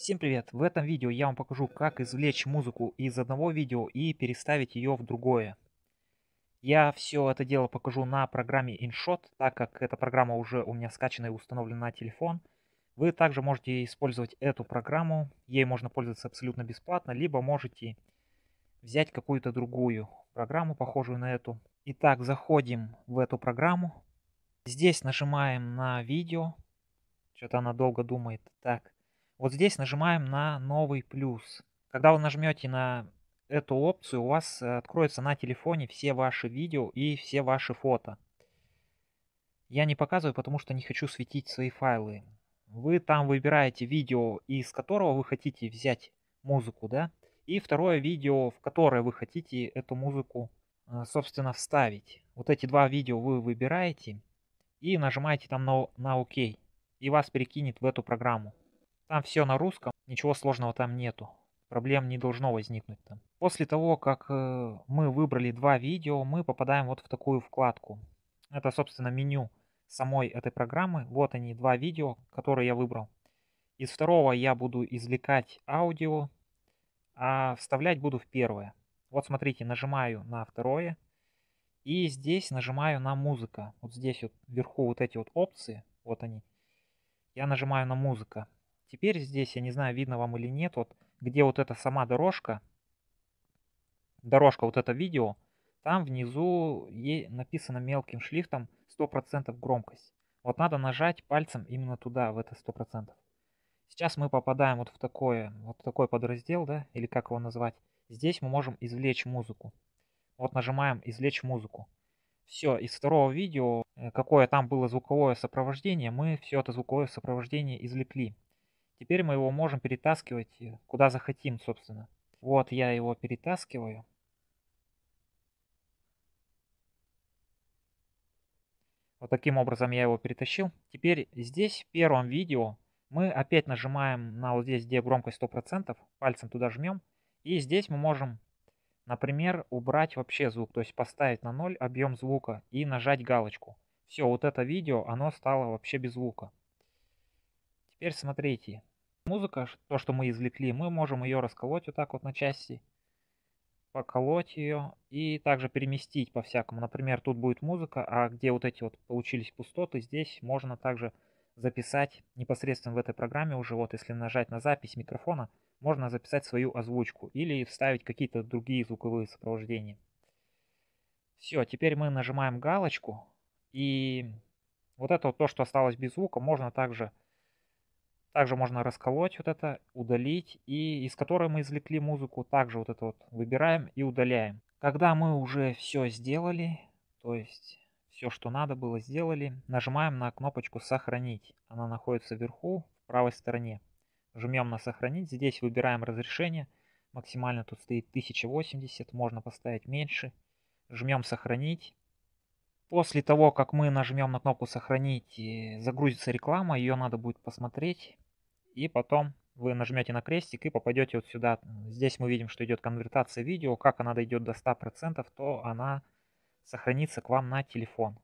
Всем привет! В этом видео я вам покажу, как извлечь музыку из одного видео и переставить ее в другое. Я все это дело покажу на программе InShot, так как эта программа уже у меня скачана и установлена на телефон. Вы также можете использовать эту программу, ей можно пользоваться абсолютно бесплатно, либо можете взять какую-то другую программу, похожую на эту. Итак, заходим в эту программу. Здесь нажимаем на видео. Что-то она долго думает. Так, вот здесь нажимаем на новый плюс. Когда вы нажмете на эту опцию, у вас э, откроются на телефоне все ваши видео и все ваши фото. Я не показываю, потому что не хочу светить свои файлы. Вы там выбираете видео, из которого вы хотите взять музыку, да? И второе видео, в которое вы хотите эту музыку, э, собственно, вставить. Вот эти два видео вы выбираете и нажимаете там на, на ОК. И вас перекинет в эту программу. Там все на русском, ничего сложного там нету. Проблем не должно возникнуть там. После того, как э, мы выбрали два видео, мы попадаем вот в такую вкладку. Это, собственно, меню самой этой программы. Вот они, два видео, которые я выбрал. Из второго я буду извлекать аудио, а вставлять буду в первое. Вот смотрите, нажимаю на второе. И здесь нажимаю на музыка. Вот здесь вот вверху вот эти вот опции, вот они. Я нажимаю на музыка. Теперь здесь, я не знаю, видно вам или нет, вот где вот эта сама дорожка, дорожка вот это видео, там внизу ей написано мелким шрифтом 100% громкость. Вот надо нажать пальцем именно туда, в это 100%. Сейчас мы попадаем вот в, такое, вот в такой подраздел, да, или как его назвать. Здесь мы можем извлечь музыку. Вот нажимаем «Извлечь музыку». Все, из второго видео, э, какое там было звуковое сопровождение, мы все это звуковое сопровождение извлекли. Теперь мы его можем перетаскивать э, куда захотим, собственно. Вот я его перетаскиваю. Вот таким образом я его перетащил. Теперь здесь в первом видео мы опять нажимаем на вот здесь, где громкость 100%, пальцем туда жмем. И здесь мы можем, например, убрать вообще звук, то есть поставить на 0 объем звука и нажать галочку. Все, вот это видео, оно стало вообще без звука. Теперь смотрите, музыка, то, что мы извлекли, мы можем ее расколоть вот так вот на части, поколоть ее и также переместить по всякому. Например, тут будет музыка, а где вот эти вот получились пустоты, здесь можно также записать непосредственно в этой программе уже, вот если нажать на запись микрофона, можно записать свою озвучку или вставить какие-то другие звуковые сопровождения. Все, теперь мы нажимаем галочку, и вот это вот то, что осталось без звука, можно также также можно расколоть вот это, удалить, и из которой мы извлекли музыку, также вот это вот выбираем и удаляем. Когда мы уже все сделали, то есть все, что надо было, сделали, нажимаем на кнопочку «Сохранить». Она находится вверху, в правой стороне. Жмем на «Сохранить», здесь выбираем разрешение. Максимально тут стоит 1080, можно поставить меньше. Жмем «Сохранить». После того, как мы нажмем на кнопку «Сохранить», загрузится реклама, ее надо будет посмотреть и потом вы нажмете на крестик и попадете вот сюда. Здесь мы видим, что идет конвертация видео. Как она дойдет до 100%, то она сохранится к вам на телефон.